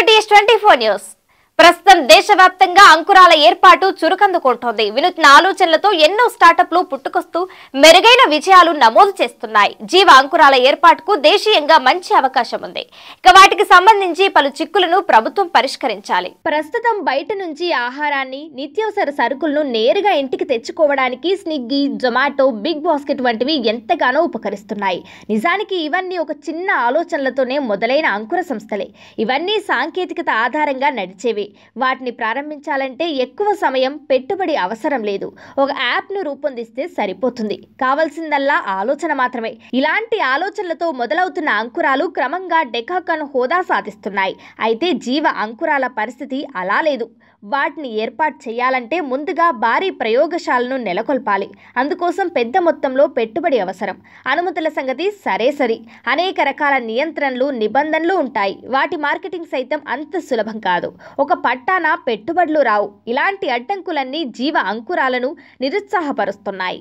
30 is 24 years. ప్రస్తుతం దేశవ్యాప్తంగా అంకురాల ఏర్పాటు చురుకందుకుంటోంది వినూత్న ఆలోచనలతో ఎన్నో స్టార్టప్లు పుట్టుకొస్తూ మెరుగైన విజయాలు నమోదు చేస్తున్నాయి జీవ అంకురాల ఏర్పాటుకు దేశీయంగా మంచి అవకాశం ఉంది ఇక వాటికి సంబంధించి పలు చిక్కులను ప్రభుత్వం పరిష్కరించాలి ప్రస్తుతం బయట నుంచి ఆహారాన్ని నిత్యావసర సరుకులను నేరుగా ఇంటికి తెచ్చుకోవడానికి స్నిగ్గి జొమాటో బిగ్ బాస్కెట్ వంటివి ఎంతగానో ఉపకరిస్తున్నాయి నిజానికి ఇవన్నీ ఒక చిన్న ఆలోచనలతోనే మొదలైన అంకుర సంస్థలే ఇవన్నీ సాంకేతికత ఆధారంగా నడిచేవి వాటిని ప్రారంభించాలంటే ఎక్కువ సమయం పెట్టుబడి అవసరం లేదు ఒక యాప్ను రూపొందిస్తే సరిపోతుంది కావలసిందల్లా ఆలోచన మాత్రమే ఇలాంటి ఆలోచనలతో మొదలవుతున్న అంకురాలు క్రమంగా డెకాకన్ హోదా సాధిస్తున్నాయి అయితే జీవ అంకురాల పరిస్థితి అలా లేదు వాటిని ఏర్పాటు చేయాలంటే ముందుగా భారీ ప్రయోగశాలను నెలకొల్పాలి అందుకోసం పెద్ద మొత్తంలో పెట్టుబడి అవసరం అనుమతుల సంగతి సరే సరి అనేక రకాల నియంత్రణలు నిబంధనలు ఉంటాయి వాటి మార్కెటింగ్ సైతం అంత సులభం కాదు ఒక పట్టాన పెట్టుబడులు రావు ఇలాంటి అడ్డంకులన్నీ జీవ అంకురాలను నిరుత్సాహపరుస్తున్నాయి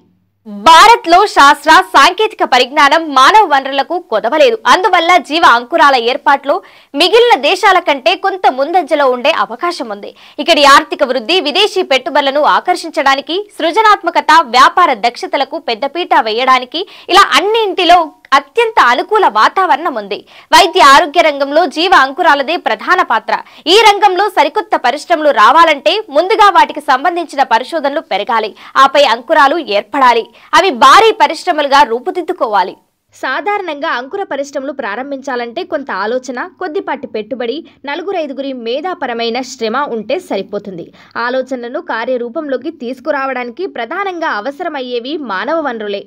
భారత్ లో శాస్త్ర సాంకేతిక పరిజ్ఞానం మానవ వనరులకు కొదవలేదు అందువల్ల జీవ అంకురాల ఏర్పాట్లో మిగిలిన దేశాల కంటే కొంత ముందంజలో ఉండే అవకాశం ఉంది ఇక్కడి ఆర్థిక వృద్ధి విదేశీ పెట్టుబడులను ఆకర్షించడానికి సృజనాత్మకత వ్యాపార దక్షతలకు పెద్దపీట వేయడానికి ఇలా అన్నింటిలో అత్యంత అనుకూల వాతావరణం ఉంది వైద్య ఆరోగ్య రంగంలో జీవ అంకురాలదే ప్రధాన పాత్ర ఈ రంగంలో సరికొత్త పరిశ్రమలు రావాలంటే ముందుగా వాటికి సంబంధించిన పరిశోధనలు పెరగాలి ఆపై అంకురాలు ఏర్పడాలి అవి భారీ పరిశ్రమలుగా రూపుదిద్దుకోవాలి సాధారణంగా అంకుర పరిశ్రమలు ప్రారంభించాలంటే కొంత ఆలోచన కొద్దిపాటి పెట్టుబడి నలుగురు ఐదుగురి మేధాపరమైన శ్రమ ఉంటే సరిపోతుంది ఆలోచనలను కార్యరూపంలోకి తీసుకురావడానికి ప్రధానంగా అవసరమయ్యేవి మానవ వనరులే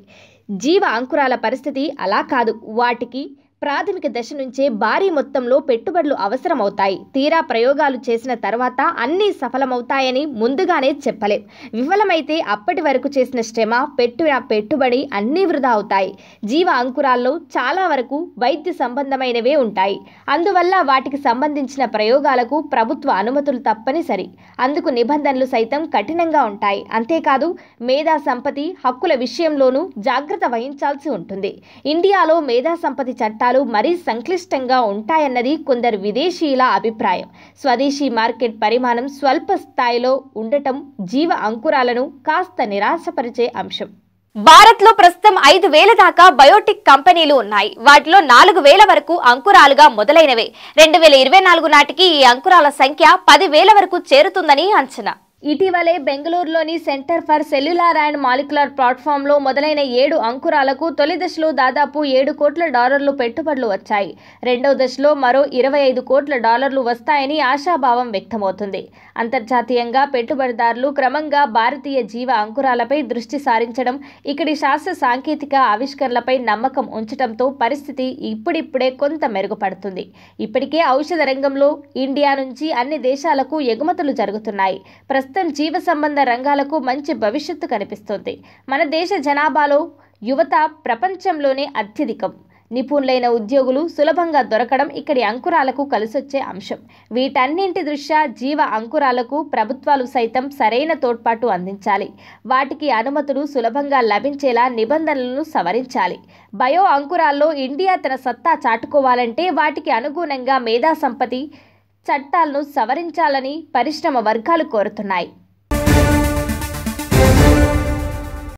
జీవ అంకురాల పరిస్థితి అలా కాదు వాటికి ప్రాథమిక దశ నుంచే భారీ మొత్తంలో పెట్టుబడులు అవసరమవుతాయి తీరా ప్రయోగాలు చేసిన తర్వాత అన్నీ సఫలమవుతాయని ముందుగానే చెప్పలేం విఫలమైతే అప్పటి వరకు చేసిన శ్రమ పెట్టిన పెట్టుబడి అన్నీ వృధా అవుతాయి జీవ అంకురాల్లో చాలా వరకు వైద్య సంబంధమైనవే ఉంటాయి అందువల్ల వాటికి సంబంధించిన ప్రయోగాలకు ప్రభుత్వ అనుమతులు తప్పనిసరి అందుకు నిబంధనలు సైతం కఠినంగా ఉంటాయి అంతేకాదు మేధా సంపతి హక్కుల విషయంలోనూ జాగ్రత్త వహించాల్సి ఉంటుంది ఇండియాలో మేధా సంపతి చట్టాలు ఫలితాలు మరీ సంక్లిష్టంగా ఉంటాయన్నది కొందరు విదేశీయుల అభిప్రాయం స్వదేశీ మార్కెట్ పరిమాణం స్వల్ప స్థాయిలో ఉండటం జీవ అంకురాలను కాస్త నిరాశపరిచే అంశం భారత్లో ప్రస్తుతం ఐదు వేల దాకా బయోటిక్ కంపెనీలు ఉన్నాయి వాటిలో నాలుగు వేల వరకు అంకురాలుగా మొదలైనవి రెండు వేల ఇరవై నాలుగు నాటికి ఈ అంకురాల సంఖ్య పది వేల వరకు చేరుతుందని అంచనా ఇటీవలే బెంగళూరులోని centre for cellular and molecular ప్లాట్ఫామ్లో మొదలైన ఏడు అంకురాలకు తొలి దశలో దాదాపు ఏడు కోట్ల డాలర్లు పెట్టుబడులు వచ్చాయి రెండవ దశలో మరో ఇరవై ఐదు కోట్ల డాలర్లు వస్తాయని ఆశాభావం వ్యక్తమవుతుంది అంతర్జాతీయంగా పెట్టుబడిదారులు క్రమంగా భారతీయ జీవ అంకురాలపై దృష్టి సారించడం ఇక్కడి శాస్త్ర సాంకేతిక ఆవిష్కరణలపై నమ్మకం ఉంచడంతో పరిస్థితి ఇప్పుడిప్పుడే కొంత మెరుగుపడుతుంది ఇప్పటికే ఔషధ రంగంలో ఇండియా నుంచి అన్ని దేశాలకు ఎగుమతులు జరుగుతున్నాయి ప్రస్తుతం ప్రస్తుతం జీవ సంబంధ రంగాలకు మంచి భవిష్యత్తు కనిపిస్తోంది మన దేశ జనాభాలో యువత ప్రపంచంలోనే అత్యధికం నిపుణులైన ఉద్యోగులు సులభంగా దొరకడం ఇక్కడి అంకురాలకు కలిసొచ్చే అంశం వీటన్నింటి దృష్ట్యా జీవ అంకురాలకు ప్రభుత్వాలు సైతం సరైన తోడ్పాటు అందించాలి వాటికి అనుమతులు సులభంగా లభించేలా నిబంధనలను సవరించాలి బయో అంకురాల్లో ఇండియా తన సత్తా చాటుకోవాలంటే వాటికి అనుగుణంగా మేధా సంపత్తి చట్టాలను సవరించాలని పరిశ్రమ వర్గాలు కోరుతున్నాయి